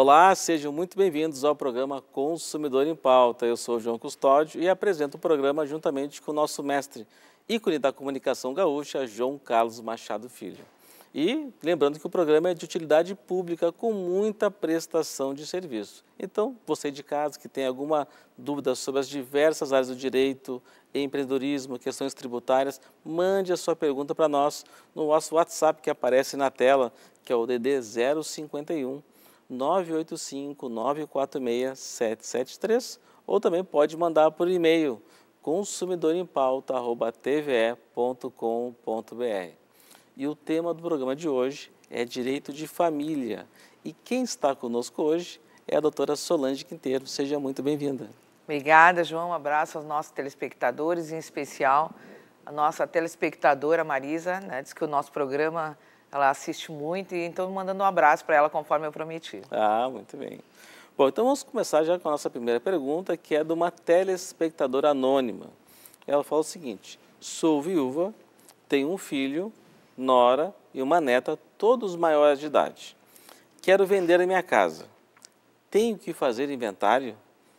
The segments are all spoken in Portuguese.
Olá, sejam muito bem-vindos ao programa Consumidor em Pauta. Eu sou João Custódio e apresento o programa juntamente com o nosso mestre, ícone da comunicação gaúcha, João Carlos Machado Filho. E lembrando que o programa é de utilidade pública com muita prestação de serviço. Então, você de casa que tem alguma dúvida sobre as diversas áreas do direito, empreendedorismo, questões tributárias, mande a sua pergunta para nós no nosso WhatsApp que aparece na tela, que é o DD 051 985-946-773 ou também pode mandar por e-mail consumidorempauta.tve.com.br. E o tema do programa de hoje é direito de família. E quem está conosco hoje é a doutora Solange Quinteiro. Seja muito bem-vinda. Obrigada, João. Um abraço aos nossos telespectadores, em especial a nossa telespectadora Marisa, né? diz que o nosso programa ela assiste muito e então mandando um abraço para ela conforme eu prometi. Ah, muito bem. Bom, então vamos começar já com a nossa primeira pergunta, que é de uma telespectadora anônima. Ela fala o seguinte: sou viúva, tenho um filho, nora e uma neta, todos maiores de idade. Quero vender a minha casa. Tenho que fazer inventário?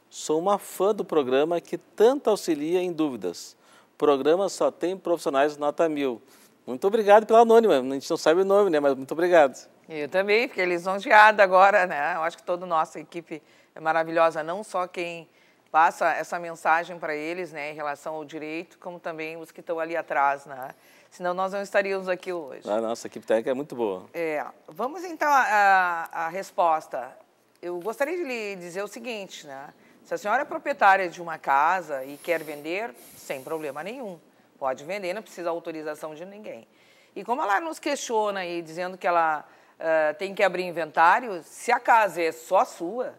Sou uma fã do programa que tanto auxilia em dúvidas. programa só tem profissionais nota mil. Muito obrigado pela anônima. A gente não sabe o nome, né? Mas muito obrigado. Eu também, fiquei lisonjeada agora, né? Eu acho que toda a nossa equipe é maravilhosa, não só quem passa essa mensagem para eles, né, em relação ao direito, como também os que estão ali atrás, né? Senão nós não estaríamos aqui hoje. Ah, a nossa equipe técnica é muito boa. É. Vamos então à, à resposta. Eu gostaria de lhe dizer o seguinte, né? Se a senhora é proprietária de uma casa e quer vender, sem problema nenhum. Pode vender, não precisa autorização de ninguém. E como ela nos questiona aí, dizendo que ela uh, tem que abrir inventário, se a casa é só sua,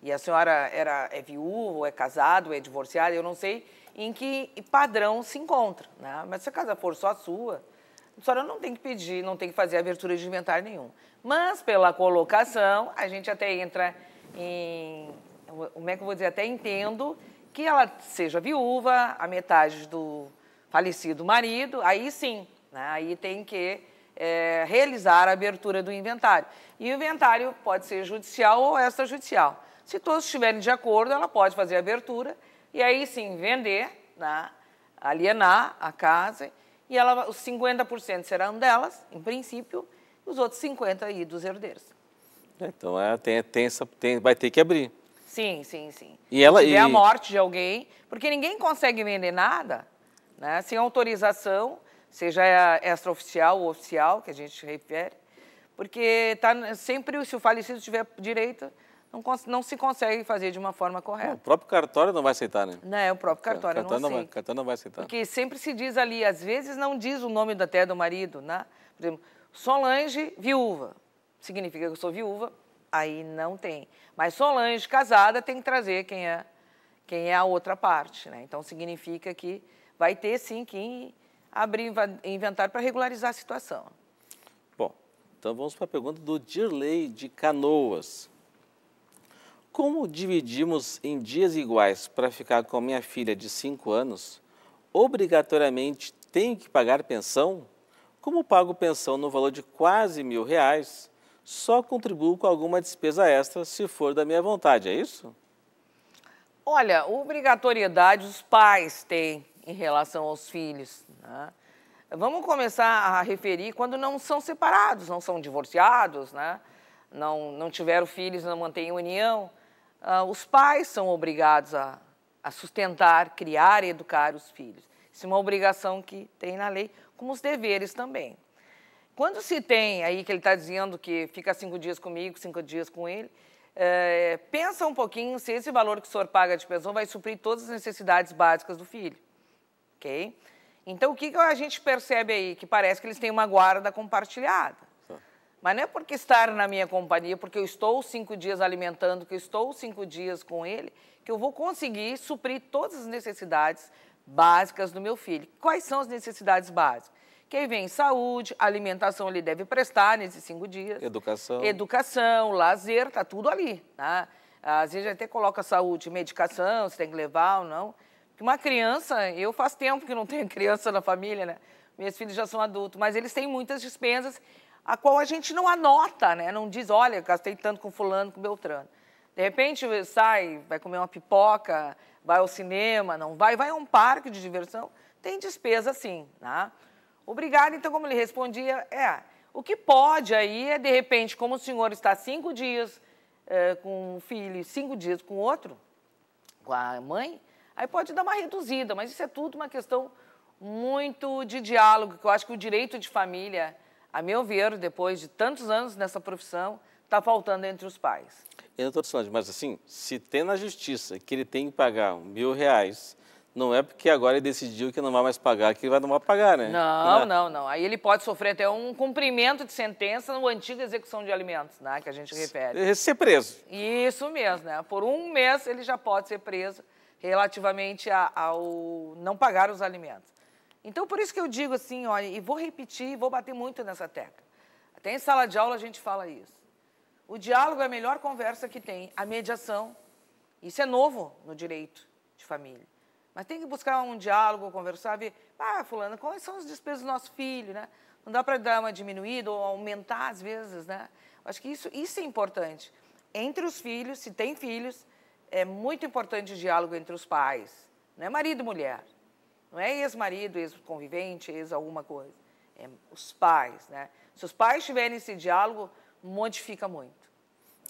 e a senhora era, é viúva, ou é casado, ou é divorciada, eu não sei em que padrão se encontra, né? Mas se a casa for só sua, a senhora não tem que pedir, não tem que fazer abertura de inventário nenhum. Mas pela colocação, a gente até entra em, como é que eu vou dizer, até entendo que ela seja viúva, a metade do falecido marido, aí sim, né, aí tem que é, realizar a abertura do inventário. E o inventário pode ser judicial ou extrajudicial. Se todos estiverem de acordo, ela pode fazer a abertura e aí sim vender, né, alienar a casa e ela, os 50% serão delas, em princípio, os outros 50% aí dos herdeiros. Então é, tem, tem essa, tem, vai ter que abrir. Sim, sim, sim. E ela, Se tiver e... a morte de alguém, porque ninguém consegue vender nada né, sem autorização, seja extraoficial ou oficial, que a gente refere, porque tá, sempre, se o falecido tiver direito, não, não, se consegue fazer de uma forma correta. Não, o próprio cartório não vai aceitar, né? Não, é o próprio cartório, o cartório não, não aceita. cartório não vai aceitar. Porque sempre se diz ali, às vezes não diz o nome até do marido, né? Por exemplo, Solange, viúva, significa que eu sou viúva, aí não tem. Mas Solange, casada, tem que trazer quem é, quem é a outra parte, né? Então significa que vai ter sim que abrir inventário para regularizar a situação. Bom, então vamos para a pergunta do Dirley de Canoas. Como dividimos em dias iguais para ficar com minha filha de 5 anos, obrigatoriamente tenho que pagar pensão? Como pago pensão no valor de quase mil reais, só contribuo com alguma despesa extra se for da minha vontade, é isso? Olha, obrigatoriedade os pais têm em relação aos filhos. Né? Vamos começar a referir quando não são separados, não são divorciados, né? não, não tiveram filhos, não mantêm união. Ah, os pais são obrigados a, a sustentar, criar e educar os filhos. Isso é uma obrigação que tem na lei, como os deveres também. Quando se tem aí que ele está dizendo que fica cinco dias comigo, cinco dias com ele, é, pensa um pouquinho se esse valor que o senhor paga de pensão vai suprir todas as necessidades básicas do filho ok? Então, o que, que a gente percebe aí? Que parece que eles têm uma guarda compartilhada. Tá. Mas não é porque estar na minha companhia, porque eu estou cinco dias alimentando, que eu estou cinco dias com ele, que eu vou conseguir suprir todas as necessidades básicas do meu filho. Quais são as necessidades básicas? Quem vem saúde, alimentação ele deve prestar nesses cinco dias. Educação. Educação, lazer, tá tudo ali. né? Às vezes até coloca saúde, medicação, se tem que levar ou não. Porque uma criança, eu faz tempo que não tenho criança na família, né? Meus filhos já são adultos, mas eles têm muitas despesas a qual a gente não anota, né? Não diz, olha, gastei tanto com fulano, com beltrano. De repente sai, vai comer uma pipoca, vai ao cinema, não vai, vai a um parque de diversão, tem despesa sim, né? Obrigado, então, como ele respondia, é, o que pode aí é, de repente, como o senhor está cinco dias é, com um filho e cinco dias com outro, com a mãe, Aí pode dar uma reduzida, mas isso é tudo uma questão muito de diálogo, que eu acho que o direito de família, a meu ver, depois de tantos anos nessa profissão, está faltando entre os pais. Eu não estou mas assim, se tem na justiça que ele tem que pagar mil reais, não é porque agora ele decidiu que não vai mais pagar, que ele vai não vai pagar, né? Não, não, né? não, não, Aí ele pode sofrer até um cumprimento de sentença no antigo execução de alimentos, né? Que a gente refere. Ser preso. Isso mesmo, né? Por um mês ele já pode ser preso relativamente a, ao não pagar os alimentos. Então, por isso que eu digo assim, olha, e vou repetir, vou bater muito nessa tecla. Até em sala de aula a gente fala isso. O diálogo é a melhor conversa que tem, a mediação. Isso é novo no direito de família. Mas tem que buscar um diálogo, conversar, ver, ah, fulano, quais são as despesas do nosso filho, né? Não dá para dar uma diminuída ou aumentar às vezes, né? Acho que isso, isso é importante. Entre os filhos, se tem filhos, é muito importante o diálogo entre os pais, não é marido e mulher, não é ex-marido, ex-convivente, ex-alguma coisa, é os pais, né? Se os pais tiverem esse diálogo, modifica muito.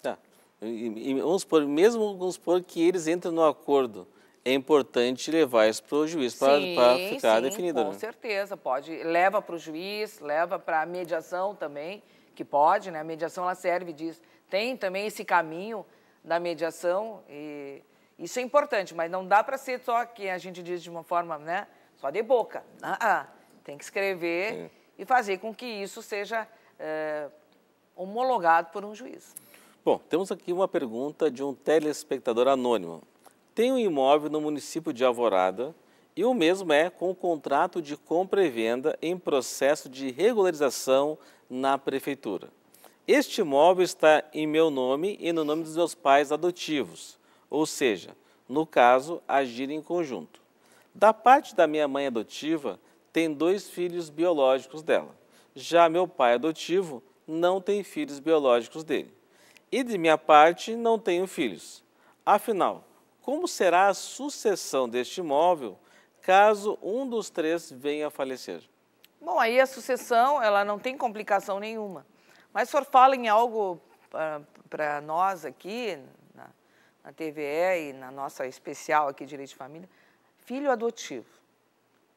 Tá. E, e, vamos supor, mesmo vamos supor que eles entrem no acordo, é importante levar isso para o juiz para ficar sim, definido. Com né? certeza, pode. Leva para o juiz, leva para a mediação também, que pode, né? A mediação ela serve disso. Tem também esse caminho da mediação. E isso é importante, mas não dá para ser só que a gente diz de uma forma, né? Só de boca. Ah, ah. Tem que escrever Sim. e fazer com que isso seja é, homologado por um juiz. Bom, temos aqui uma pergunta de um telespectador anônimo. Tem um imóvel no município de Alvorada e o mesmo é com o contrato de compra e venda em processo de regularização na prefeitura. Este imóvel está em meu nome e no nome dos meus pais adotivos, ou seja, no caso, agir em conjunto. Da parte da minha mãe adotiva, tem dois filhos biológicos dela. Já meu pai adotivo não tem filhos biológicos dele. E de minha parte, não tenho filhos. Afinal, como será a sucessão deste imóvel caso um dos três venha a falecer? Bom, aí a sucessão ela não tem complicação nenhuma. Mas o senhor fala em algo ah, para nós aqui, na, na TVE e na nossa especial aqui, Direito de Família, filho adotivo.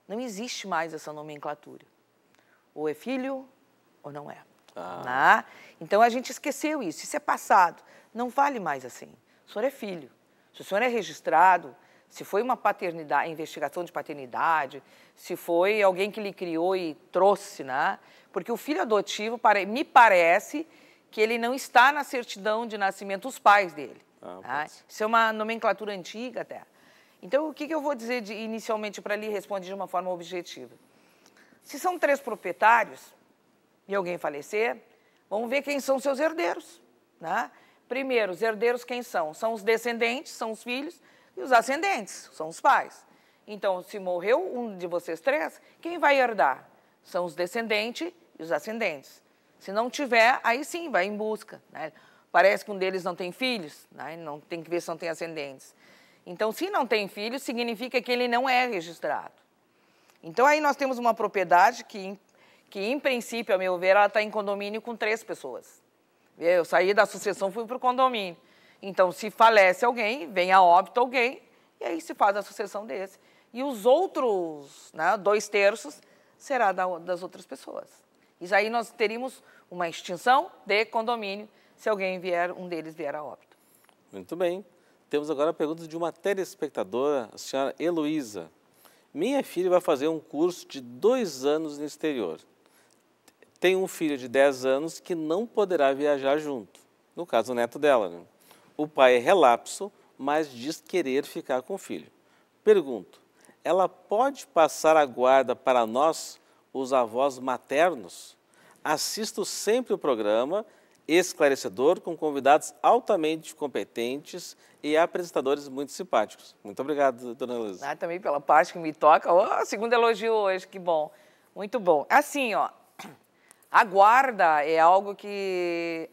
Não existe mais essa nomenclatura. Ou é filho ou não é. Ah. Né? Então a gente esqueceu isso. Isso é passado. Não vale mais assim. O senhor é filho. Se o senhor é registrado, se foi uma paternidade, investigação de paternidade, se foi alguém que lhe criou e trouxe, né? Porque o filho adotivo, me parece que ele não está na certidão de nascimento dos pais dele. Ah, tá? Isso é uma nomenclatura antiga até. Então, o que, que eu vou dizer de, inicialmente para lhe responder de uma forma objetiva? Se são três proprietários e alguém falecer, vamos ver quem são seus herdeiros. Né? Primeiro, os herdeiros quem são? São os descendentes, são os filhos, e os ascendentes, são os pais. Então, se morreu um de vocês três, quem vai herdar? São os descendentes os ascendentes. Se não tiver, aí sim, vai em busca. Né? Parece que um deles não tem filhos, né? não tem que ver se não tem ascendentes. Então, se não tem filhos, significa que ele não é registrado. Então, aí nós temos uma propriedade que, que em princípio, a meu ver, ela está em condomínio com três pessoas. Eu saí da sucessão, fui para o condomínio. Então, se falece alguém, vem a óbito alguém, e aí se faz a sucessão desse. E os outros né, dois terços será da, das outras pessoas. Isso aí nós teríamos uma extinção de condomínio se alguém vier, um deles vier a óbito. Muito bem. Temos agora a pergunta de uma telespectadora, a senhora Heloísa. Minha filha vai fazer um curso de dois anos no exterior. Tem um filho de 10 anos que não poderá viajar junto, no caso o neto dela. Né? O pai é relapso, mas diz querer ficar com o filho. Pergunto, ela pode passar a guarda para nós os avós maternos. Assisto sempre o programa, esclarecedor, com convidados altamente competentes e apresentadores muito simpáticos. Muito obrigado, dona Luísa. Ah, também pela parte que me toca. Oh, segundo elogio hoje, que bom. Muito bom. Assim, ó, a guarda é algo que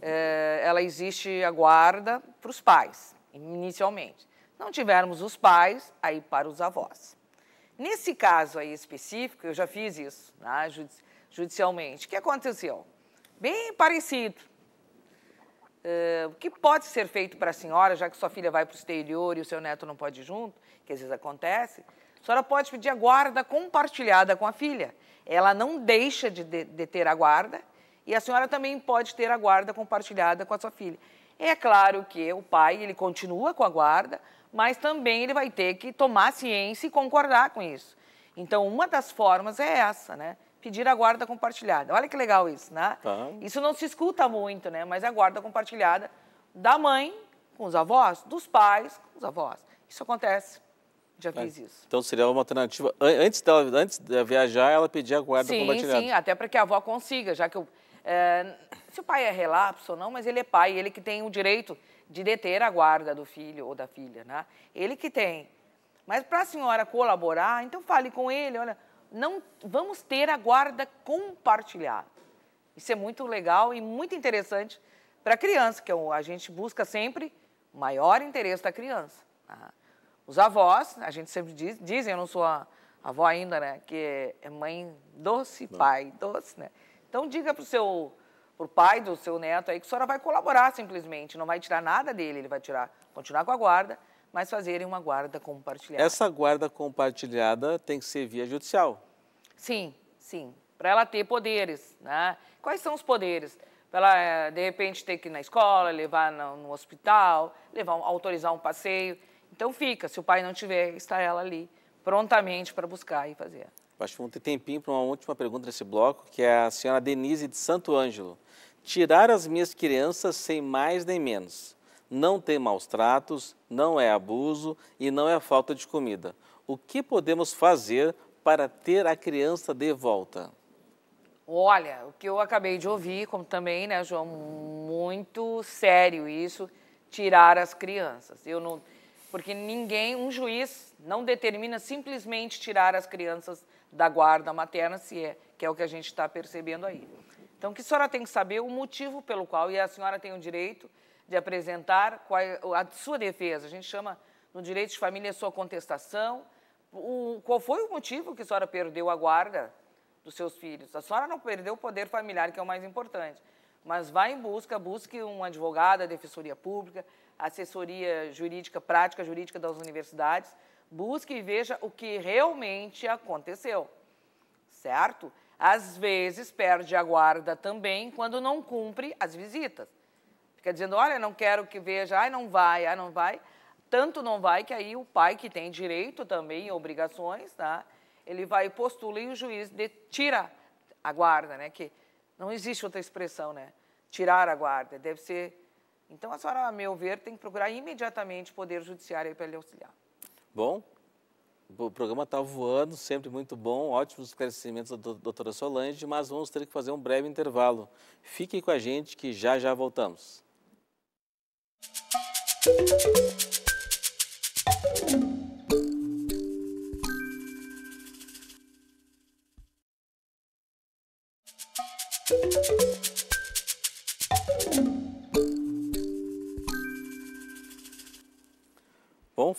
é, ela existe a guarda para os pais, inicialmente. Não tivermos os pais, aí para os avós. Nesse caso aí específico, eu já fiz isso né, judicialmente. O que aconteceu? Bem parecido. Uh, o que pode ser feito para a senhora, já que sua filha vai para o exterior e o seu neto não pode ir junto, que às vezes acontece, a senhora pode pedir a guarda compartilhada com a filha. Ela não deixa de, de, de ter a guarda e a senhora também pode ter a guarda compartilhada com a sua filha. É claro que o pai, ele continua com a guarda, mas também ele vai ter que tomar ciência e concordar com isso. Então, uma das formas é essa, né? Pedir a guarda compartilhada. Olha que legal isso, né? Tá. Isso não se escuta muito, né? Mas a guarda compartilhada da mãe com os avós, dos pais com os avós. Isso acontece. Já fiz é. isso. Então seria uma alternativa. Antes dela, antes de viajar, ela pedir a guarda sim, compartilhada. Sim, até para que a avó consiga, já que eu é, se o pai é relapso ou não, mas ele é pai, ele que tem o direito de deter a guarda do filho ou da filha, né? Ele que tem. Mas para a senhora colaborar, então fale com ele, olha, não vamos ter a guarda compartilhada. Isso é muito legal e muito interessante para a criança, que é a gente busca sempre maior interesse da criança. Né? Os avós, a gente sempre diz, dizem, eu não sou a avó ainda, né, que é mãe doce, não. pai doce, né? Então diga para o seu pro pai do seu neto aí que a senhora vai colaborar simplesmente, não vai tirar nada dele, ele vai tirar, continuar com a guarda, mas fazerem uma guarda compartilhada. Essa guarda compartilhada tem que ser via judicial. Sim, sim, para ela ter poderes, né? Quais são os poderes? Para ela, eh, de repente, ter que ir na escola, levar no, hospital, levar, autorizar um passeio. Então fica, se o pai não tiver, está ela ali prontamente para buscar e fazer. Acho que vamos ter tempinho para uma última pergunta nesse bloco, que é a senhora Denise de Santo Ângelo. Tirar as minhas crianças sem mais nem menos. Não tem maus tratos, não é abuso e não é falta de comida. O que podemos fazer para ter a criança de volta? Olha, o que eu acabei de ouvir, como também, né, João, muito sério isso, tirar as crianças. Eu não, porque ninguém, um juiz não determina simplesmente tirar as crianças da guarda materna, se é, que é o que a gente está percebendo aí. Então, que a senhora tem que saber o motivo pelo qual, e a senhora tem o direito de apresentar é a sua defesa. A gente chama no direito de família a sua contestação. O, qual foi o motivo que a senhora perdeu a guarda dos seus filhos? A senhora não perdeu o poder familiar, que é o mais importante. Mas vá em busca, busque um advogado, a defensoria pública, assessoria jurídica, prática jurídica das universidades, Busque e veja o que realmente aconteceu, certo? Às vezes perde a guarda também quando não cumpre as visitas. Fica dizendo, olha, não quero que veja, ai, não vai, ai, não vai. Tanto não vai que aí o pai, que tem direito também, obrigações, tá? ele vai e postula e o juiz de, tira a guarda, né? Que não existe outra expressão, né? Tirar a guarda, deve ser... Então, a senhora, a meu ver, tem que procurar imediatamente o Poder Judiciário para lhe auxiliar. Bom, o programa está voando, sempre muito bom, ótimos esclarecimentos da doutora Solange, mas vamos ter que fazer um breve intervalo. Fiquem com a gente que já já voltamos. Música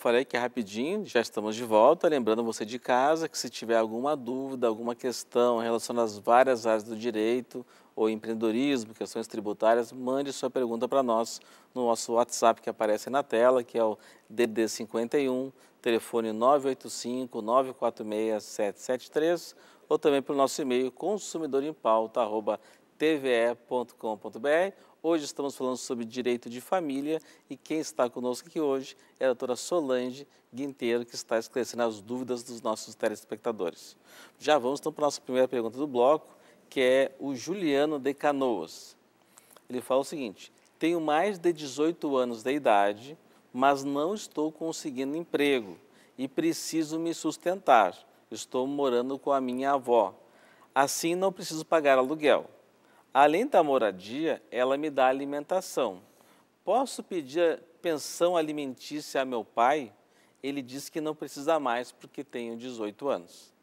falei que é rapidinho, já estamos de volta. Lembrando você de casa que se tiver alguma dúvida, alguma questão relação às várias áreas do direito ou empreendedorismo, questões tributárias, mande sua pergunta para nós no nosso WhatsApp que aparece na tela, que é o DD51, telefone 985 946 773 ou também pelo nosso e-mail consumidorimpauta.com tve.com.br. Hoje estamos falando sobre direito de família e quem está conosco aqui hoje é a doutora Solange Guinteiro, que está esclarecendo as dúvidas dos nossos telespectadores. Já vamos então para a nossa primeira pergunta do bloco, que é o Juliano de Canoas. Ele fala o seguinte: tenho mais de 18 anos de idade, mas não estou conseguindo emprego e preciso me sustentar. Estou morando com a minha avó. Assim, não preciso pagar aluguel Além da moradia, ela me dá alimentação. Posso pedir pensão alimentícia a meu pai? Ele diz que não precisa mais porque tenho 18 anos.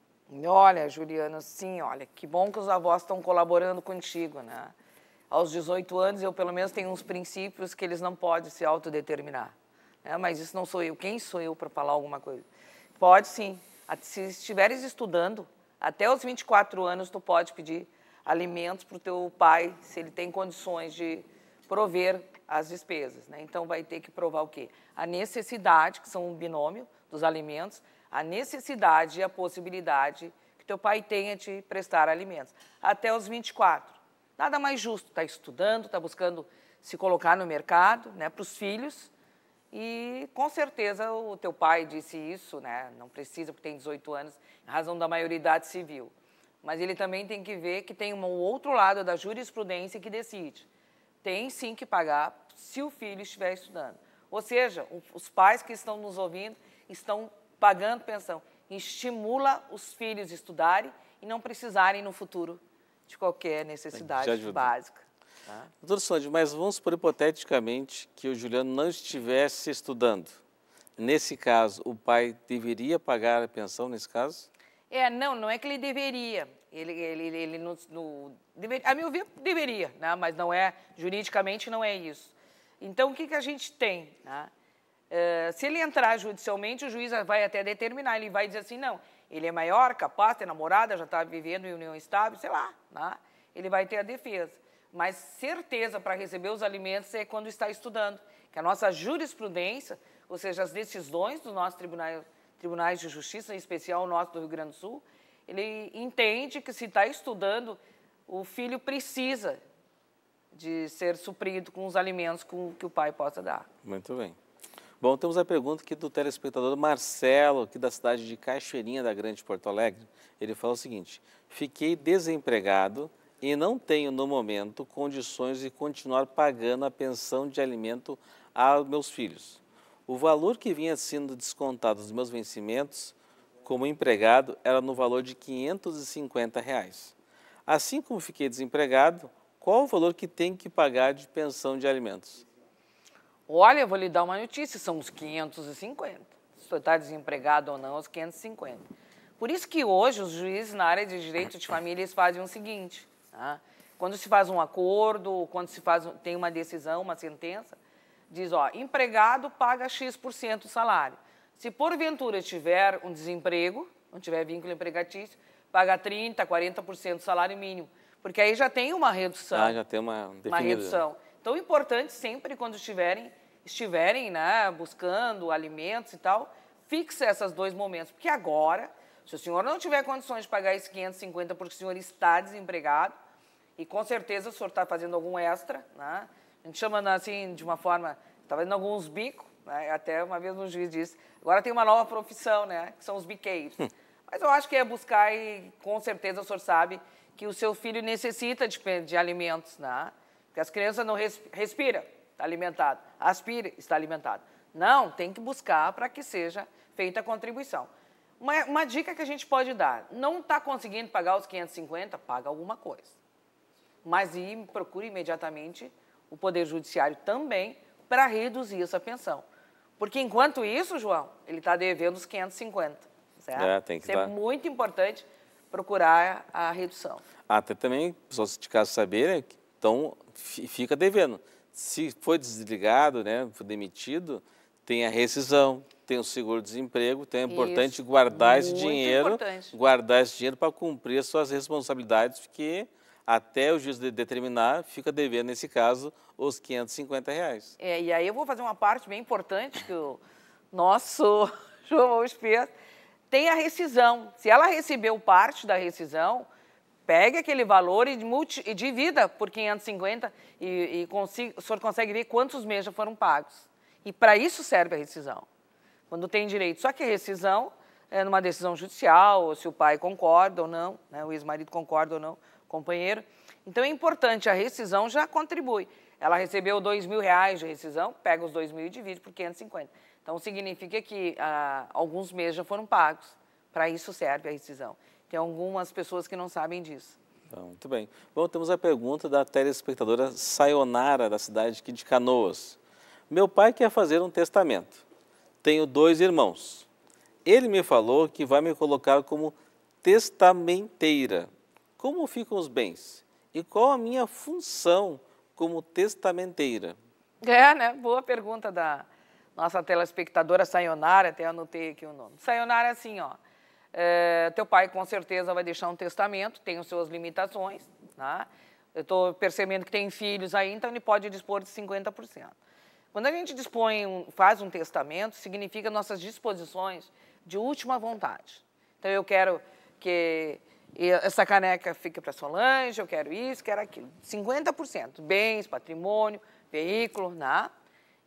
Olha, Juliana, sim, olha, que bom que os avós estão colaborando contigo, né? Aos 18 anos, eu pelo menos tenho uns princípios que eles não podem se autodeterminar. Né? Mas isso não sou eu. Quem sou eu para falar alguma coisa? Pode sim. Se estiveres estudando, até os 24 anos, tu pode pedir alimentos para o teu pai, se ele tem condições de prover as despesas. Né? Então, vai ter que provar o quê? A necessidade, que são um binômio dos alimentos, a necessidade e a possibilidade que teu pai tenha de prestar alimentos. Até os 24. Nada mais justo. Está estudando, está buscando se colocar no mercado né, para os filhos. E com certeza o teu pai disse isso, né? não precisa porque tem 18 anos, em razão da maioridade civil. Mas ele também tem que ver que tem um outro lado da jurisprudência que decide. Tem sim que pagar se o filho estiver estudando. Ou seja, os pais que estão nos ouvindo estão pagando pensão. Estimula os filhos estudarem e não precisarem no futuro de qualquer necessidade básica. Tá? Doutor Sondi, mas vamos supor hipoteticamente que o Juliano não estivesse estudando. Nesse caso, o pai deveria pagar a pensão nesse caso? É, não, não é que ele deveria. Ele, ele, ele, ele no, no a meu ver, deveria, né? mas não é, juridicamente não é isso. Então, o que, que a gente tem? Né? Uh, se ele entrar judicialmente, o juiz vai até determinar, ele vai dizer assim, não, ele é maior, capaz, tem namorada, já está vivendo em união estável, sei lá, né? ele vai ter a defesa. Mas certeza para receber os alimentos é quando está estudando, que a nossa jurisprudência, ou seja, as decisões do nosso tribunal tribunais de justiça, em especial o nosso do Rio Grande do Sul, ele entende que se está estudando, o filho precisa de ser suprido com os alimentos com, que o pai possa dar. Muito bem. Bom, temos a pergunta aqui do telespectador Marcelo, aqui da cidade de Cachoeirinha da Grande Porto Alegre. Ele fala o seguinte: fiquei desempregado e não tenho no momento condições de continuar pagando a pensão de alimento aos meus filhos o valor que vinha sendo descontado dos meus vencimentos como empregado era no valor de 550 reais. Assim como fiquei desempregado, qual o valor que tem que pagar de pensão de alimentos? Olha, eu vou lhe dar uma notícia, são os 550. Se você está desempregado ou não, os 550. Por isso que hoje os juízes na área de direito de famílias fazem o seguinte, tá? quando se faz um acordo, quando se faz, tem uma decisão, uma sentença, diz, ó, empregado paga X% por cento do salário. Se porventura tiver um desemprego, não tiver vínculo empregatício, paga 30%, 40% do salário mínimo. Porque aí já tem uma redução. Ah, já tem uma, definida. uma né? redução. Então, é importante sempre quando estiverem, estiverem né, buscando alimentos e tal, fixa esses dois momentos. Porque agora, se o senhor não tiver condições de pagar esses 550 porque o senhor está desempregado, e com certeza o senhor está fazendo algum extra, né? gente chama assim de uma forma, estava dando alguns bicos, né? até uma vez um juiz disse, agora tem uma nova profissão, né? que são os biqueiros. Hum. Mas eu acho que é buscar e com certeza o senhor sabe que o seu filho necessita de, de alimentos, né? porque as crianças não res, respiram, está alimentado, aspira, está alimentado. Não, tem que buscar para que seja feita a contribuição. Uma, uma, dica que a gente pode dar: não está conseguindo pagar os 550, paga alguma coisa. Mas e procure imediatamente o Poder Judiciário também, para reduzir essa pensão. Porque enquanto isso, João, ele está devendo os 550, certo? É, tem que Isso é muito importante procurar a redução. Até também, pessoas de casa saberem, então fica devendo. Se foi desligado, né, foi demitido, tem a rescisão, tem o seguro-desemprego, então é importante Isso, guardar esse dinheiro, importante. guardar esse dinheiro para cumprir as suas responsabilidades, porque até o juiz determinar, fica devendo, nesse caso, os 550 reais. É, e aí eu vou fazer uma parte bem importante que o nosso João Espírito tem a rescisão. Se ela recebeu parte da rescisão, pegue aquele valor e, multi, e divida por 550 e, e consiga, o senhor consegue ver quantos meses já foram pagos. E para isso serve a rescisão. Quando tem direito. Só que a rescisão é numa decisão judicial, ou se o pai concorda ou não, né, o ex-marido concorda ou não companheiro. Então é importante, a rescisão já contribui. Ela recebeu dois mil reais de rescisão, pega os dois mil e divide por 550. Então significa que ah, alguns meses já foram pagos. Para isso serve a rescisão. Tem algumas pessoas que não sabem disso. Então, muito bem. Bom, temos a pergunta da telespectadora Sayonara, da cidade aqui de Canoas. Meu pai quer fazer um testamento. Tenho dois irmãos. Ele me falou que vai me colocar como testamenteira como ficam os bens e qual a minha função como testamenteira? É, né? Boa pergunta da nossa telespectadora Sayonara, até anotei aqui o nome. Sayonara, é assim, ó, é, teu pai com certeza vai deixar um testamento, tem as suas limitações, né? Eu estou percebendo que tem filhos aí, então ele pode dispor de 50%. Quando a gente dispõe, um, faz um testamento, significa nossas disposições de última vontade. Então eu quero que essa caneca fica para Solange, eu quero isso, quero aquilo. 50%, bens, patrimônio, veículo, né?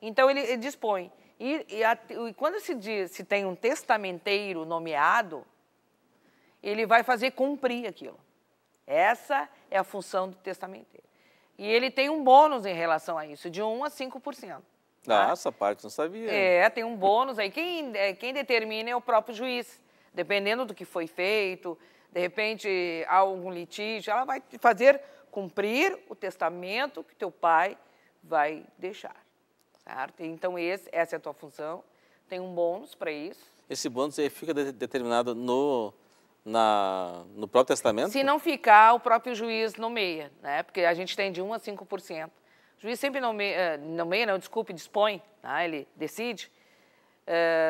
Então ele, ele dispõe. E, e, a, e, quando se diz se tem um testamenteiro nomeado, ele vai fazer cumprir aquilo. Essa é a função do testamenteiro. E ele tem um bônus em relação a isso, de 1 a 5%. Ah, essa parte não sabia. É, tem um bônus aí. Quem, é, quem determina é o próprio juiz, dependendo do que foi feito, de repente há algum litígio, ela vai fazer cumprir o testamento que teu pai vai deixar, certo? Então, esse, essa é a tua função, tem um bônus para isso. Esse bônus aí fica de, determinado no, na, no próprio testamento? Se não ficar, o próprio juiz nomeia, né? Porque a gente tem de 1 a 5%. O juiz sempre nomeia, eh, nomeia não, desculpe, dispõe, né? ele decide.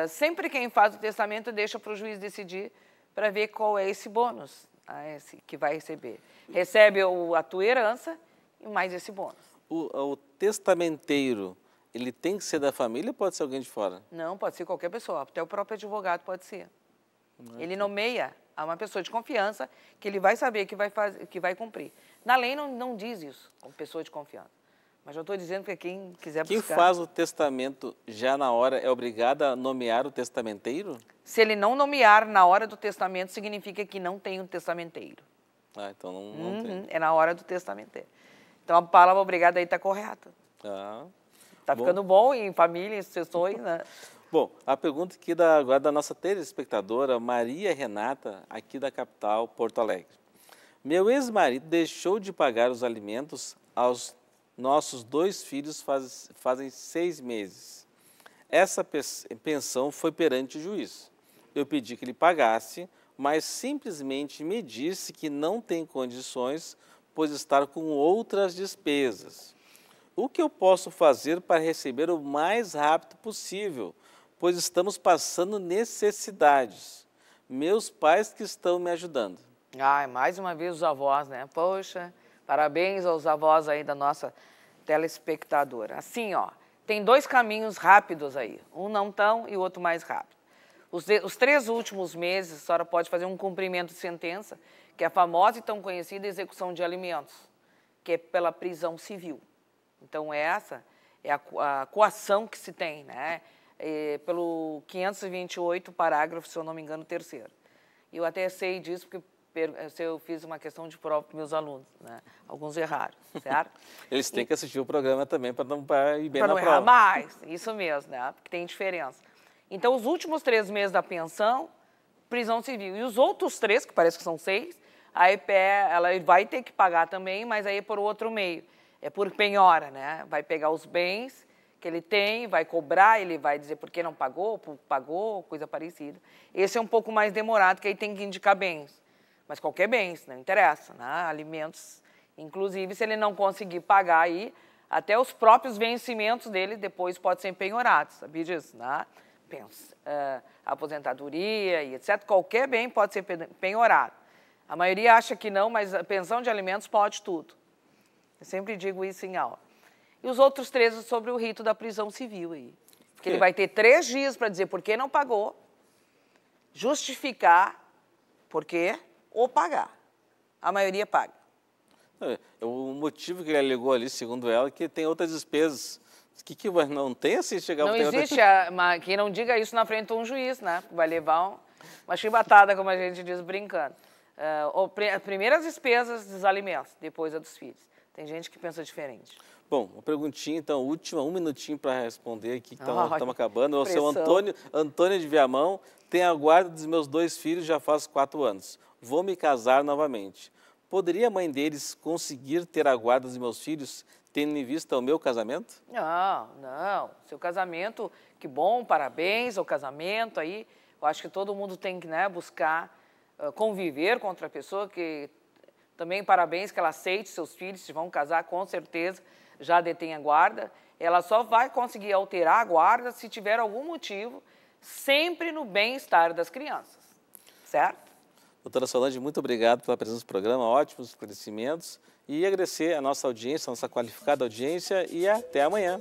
Uh, sempre quem faz o testamento deixa para o juiz decidir para ver qual é esse bônus né, que vai receber. Recebe a tua herança e mais esse bônus. O, o testamenteiro, ele tem que ser da família ou pode ser alguém de fora? Não, pode ser qualquer pessoa, até o próprio advogado pode ser. Não é ele nomeia a uma pessoa de confiança que ele vai saber que vai, fazer, que vai cumprir. Na lei não, não diz isso, pessoa de confiança. Mas eu estou dizendo que quem quiser buscar... Quem faz o testamento já na hora é obrigado a nomear o testamenteiro? Se ele não nomear na hora do testamento, significa que não tem um testamenteiro. Ah, então não, não uhum, tem. É na hora do testamenteiro. Então a palavra obrigada aí está correta. Ah, tá bom. ficando bom em família, em sucessões, né? Bom, a pergunta aqui da, agora da nossa telespectadora Maria Renata, aqui da capital Porto Alegre. Meu ex-marido deixou de pagar os alimentos aos nossos dois filhos faz, fazem seis meses. Essa pensão foi perante o juiz. Eu pedi que ele pagasse, mas simplesmente me disse que não tem condições, pois está com outras despesas. O que eu posso fazer para receber o mais rápido possível, pois estamos passando necessidades? Meus pais que estão me ajudando. Ah, mais uma vez os avós, né? Poxa, Parabéns aos avós aí da nossa telespectadora. Assim, ó, tem dois caminhos rápidos aí, um não tão e o outro mais rápido. Os, de, os três últimos meses, a senhora pode fazer um cumprimento de sentença, que é a famosa e tão conhecida execução de alimentos, que é pela prisão civil. Então, essa é a, a coação que se tem, né? É, pelo 528, parágrafo, se eu não me engano, terceiro. Eu até sei disso, porque eh, se eu fiz uma questão de prova para meus alunos, né? Alguns erraram, certo? Eles têm e, que assistir o programa também para não ir bem na prova. Para não errar mais, isso mesmo, né? Porque tem diferença. Então, os últimos três meses da pensão, prisão civil. E os outros três, que parece que são seis, a EPE ela vai ter que pagar também, mas aí é por outro meio. É por penhora, né? Vai pegar os bens que ele tem, vai cobrar, ele vai dizer por que não pagou, pagou, coisa parecida. Esse é um pouco mais demorado, que aí tem que indicar bens. Mas qualquer bem, isso não interessa, né? Alimentos, inclusive, se ele não conseguir pagar aí, até os próprios vencimentos dele depois podem ser empenhorados, sabia disso, né? Pensa, uh, aposentadoria e etc. Qualquer bem pode ser penhorado. A maioria acha que não, mas a pensão de alimentos pode tudo. Eu sempre digo isso em aula. E os outros três sobre o rito da prisão civil aí. Porque ele vai ter três dias para dizer por que não pagou, justificar por quê ou pagar. A maioria paga. É, é o motivo que ele alegou ali, segundo ela, é que tem outras despesas. O que, que não tem assim chegar Não existe, outra... a, quem não diga isso na frente de um juiz, né? Vai levar um, uma chibatada, como a gente diz brincando. Uh, é, ou, pr primeiras despesas dos alimentos, depois a dos filhos. Tem gente que pensa diferente. Bom, uma perguntinha, então, última, um minutinho para responder aqui, que estamos oh, acabando. o seu Antônio, Antônio de Viamão, tem a guarda dos meus dois filhos já faz quatro anos vou me casar novamente. Poderia a mãe deles conseguir ter a guarda dos meus filhos, tendo em vista o meu casamento? Não, não. Seu casamento, que bom, parabéns ao casamento aí. Eu acho que todo mundo tem que né, buscar uh, conviver com outra pessoa, que também parabéns que ela aceite seus filhos, se vão casar, com certeza já detém a guarda. Ela só vai conseguir alterar a guarda se tiver algum motivo, sempre no bem-estar das crianças, certo? Doutora Solange, muito obrigado pela presença no programa, ótimos esclarecimentos e agradecer a nossa audiência, a nossa qualificada audiência e até amanhã.